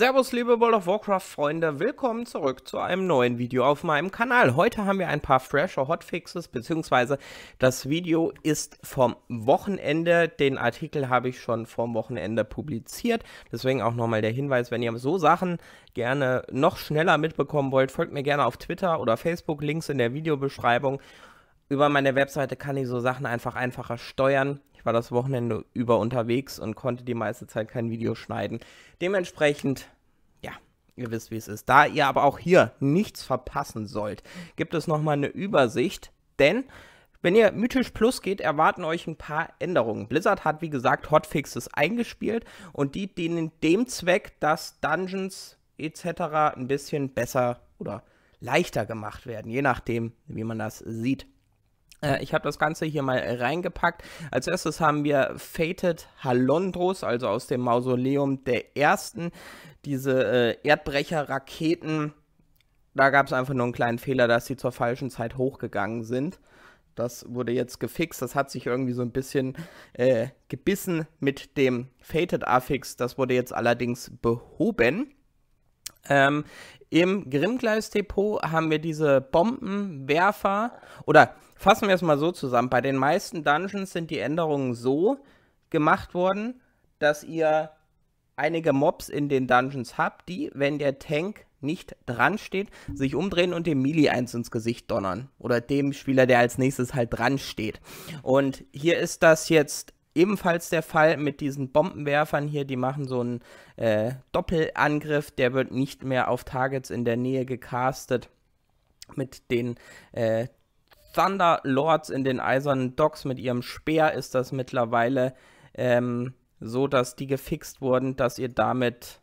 Servus liebe World of Warcraft Freunde, willkommen zurück zu einem neuen Video auf meinem Kanal. Heute haben wir ein paar fresher Hotfixes, beziehungsweise das Video ist vom Wochenende. Den Artikel habe ich schon vom Wochenende publiziert, deswegen auch nochmal der Hinweis, wenn ihr so Sachen gerne noch schneller mitbekommen wollt, folgt mir gerne auf Twitter oder Facebook, Links in der Videobeschreibung über meine Webseite kann ich so Sachen einfach einfacher steuern. Ich war das Wochenende über unterwegs und konnte die meiste Zeit kein Video schneiden. Dementsprechend, ja, ihr wisst, wie es ist. Da ihr aber auch hier nichts verpassen sollt, gibt es nochmal eine Übersicht, denn wenn ihr Mythisch Plus geht, erwarten euch ein paar Änderungen. Blizzard hat, wie gesagt, Hotfixes eingespielt und die dienen dem Zweck, dass Dungeons etc. ein bisschen besser oder leichter gemacht werden, je nachdem, wie man das sieht. Äh, ich habe das Ganze hier mal äh, reingepackt. Als erstes haben wir Fated Halondros, also aus dem Mausoleum der Ersten. Diese äh, Erdbrecher-Raketen, da gab es einfach nur einen kleinen Fehler, dass sie zur falschen Zeit hochgegangen sind. Das wurde jetzt gefixt. Das hat sich irgendwie so ein bisschen äh, gebissen mit dem Fated-Affix. Das wurde jetzt allerdings behoben. Ähm, Im Grimmgleis-Depot haben wir diese Bombenwerfer oder fassen wir es mal so zusammen. Bei den meisten Dungeons sind die Änderungen so gemacht worden, dass ihr einige Mobs in den Dungeons habt, die, wenn der Tank nicht dran steht, sich umdrehen und dem Melee eins ins Gesicht donnern. Oder dem Spieler, der als nächstes halt dran steht. Und hier ist das jetzt ebenfalls der Fall mit diesen Bombenwerfern hier. Die machen so einen äh, Doppelangriff. Der wird nicht mehr auf Targets in der Nähe gecastet. Mit den äh, Thunder Lords in den eisernen Docks mit ihrem Speer ist das mittlerweile ähm, so, dass die gefixt wurden, dass ihr damit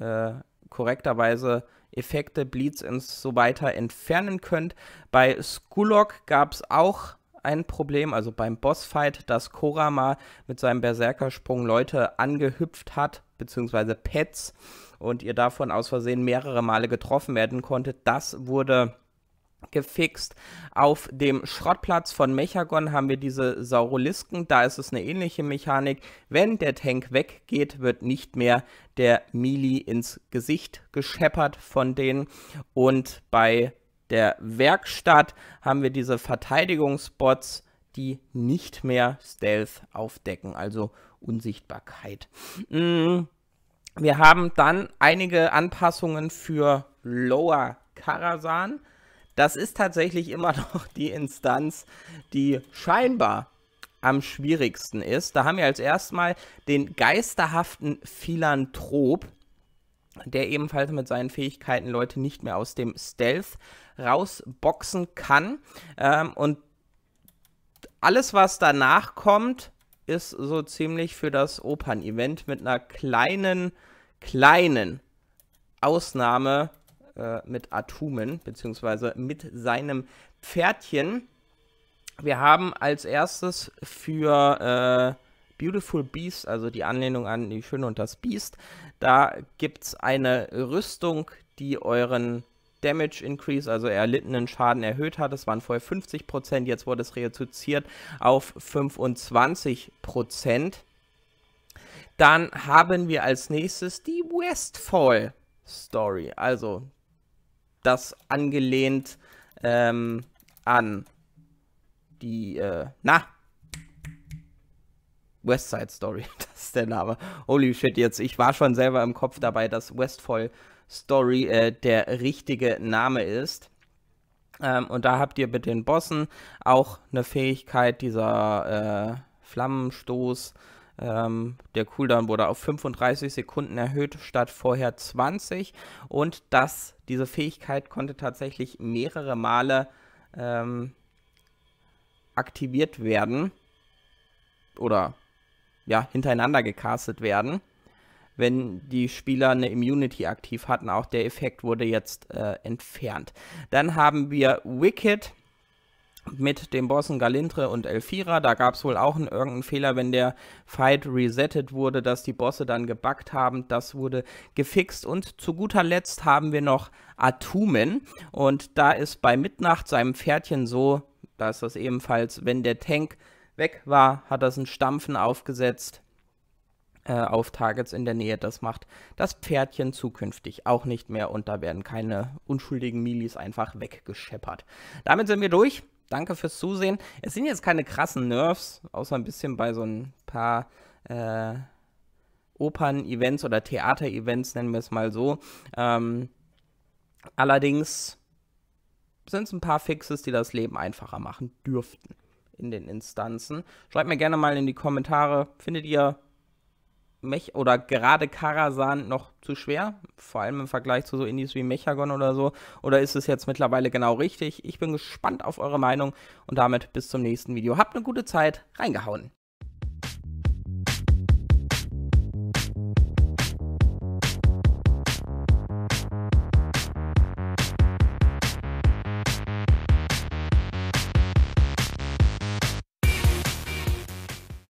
äh, korrekterweise Effekte, Bleeds und so weiter entfernen könnt. Bei Skulok gab es auch ein Problem, also beim Bossfight, dass Korama mit seinem Berserkersprung Leute angehüpft hat, beziehungsweise Pets, und ihr davon aus Versehen mehrere Male getroffen werden konntet. Das wurde gefixt. Auf dem Schrottplatz von Mechagon haben wir diese Saurolisken, da ist es eine ähnliche Mechanik. Wenn der Tank weggeht, wird nicht mehr der Mili ins Gesicht gescheppert von denen und bei der Werkstatt haben wir diese Verteidigungsbots, die nicht mehr Stealth aufdecken, also Unsichtbarkeit. Mm, wir haben dann einige Anpassungen für Lower Karasan. Das ist tatsächlich immer noch die Instanz, die scheinbar am schwierigsten ist. Da haben wir als erstmal den geisterhaften Philanthrop der ebenfalls mit seinen Fähigkeiten Leute nicht mehr aus dem Stealth rausboxen kann. Ähm, und alles, was danach kommt, ist so ziemlich für das Opern-Event mit einer kleinen, kleinen Ausnahme äh, mit Atomen, beziehungsweise mit seinem Pferdchen. Wir haben als erstes für äh, Beautiful Beast, also die Anlehnung an die Schöne und das Beast. Da gibt es eine Rüstung, die euren Damage Increase, also erlittenen Schaden erhöht hat. Es waren vorher 50%, jetzt wurde es reduziert auf 25%. Dann haben wir als nächstes die Westfall Story, also das angelehnt ähm, an die, äh, na, West Side Story, das ist der Name. Holy shit, jetzt, ich war schon selber im Kopf dabei, dass Westfall Story äh, der richtige Name ist. Ähm, und da habt ihr mit den Bossen auch eine Fähigkeit, dieser äh, Flammenstoß. Ähm, der Cooldown wurde auf 35 Sekunden erhöht, statt vorher 20. Und das, diese Fähigkeit konnte tatsächlich mehrere Male ähm, aktiviert werden. Oder ja, hintereinander gecastet werden, wenn die Spieler eine Immunity aktiv hatten. Auch der Effekt wurde jetzt äh, entfernt. Dann haben wir Wicked mit den Bossen Galintre und Elfira. Da gab es wohl auch einen, irgendeinen Fehler, wenn der Fight resettet wurde, dass die Bosse dann gebackt haben. Das wurde gefixt. Und zu guter Letzt haben wir noch Atumen. Und da ist bei Mitnacht seinem Pferdchen so, da ist das ebenfalls, wenn der Tank weg war, hat das ein Stampfen aufgesetzt äh, auf Targets in der Nähe. Das macht das Pferdchen zukünftig auch nicht mehr und da werden keine unschuldigen Milis einfach weggescheppert. Damit sind wir durch. Danke fürs Zusehen. Es sind jetzt keine krassen Nerfs, außer ein bisschen bei so ein paar äh, Opern-Events oder Theater-Events, nennen wir es mal so. Ähm, allerdings sind es ein paar Fixes, die das Leben einfacher machen dürften in den Instanzen. Schreibt mir gerne mal in die Kommentare, findet ihr Mech oder gerade Karasan noch zu schwer? Vor allem im Vergleich zu so Indies wie Mechagon oder so. Oder ist es jetzt mittlerweile genau richtig? Ich bin gespannt auf eure Meinung und damit bis zum nächsten Video. Habt eine gute Zeit, reingehauen.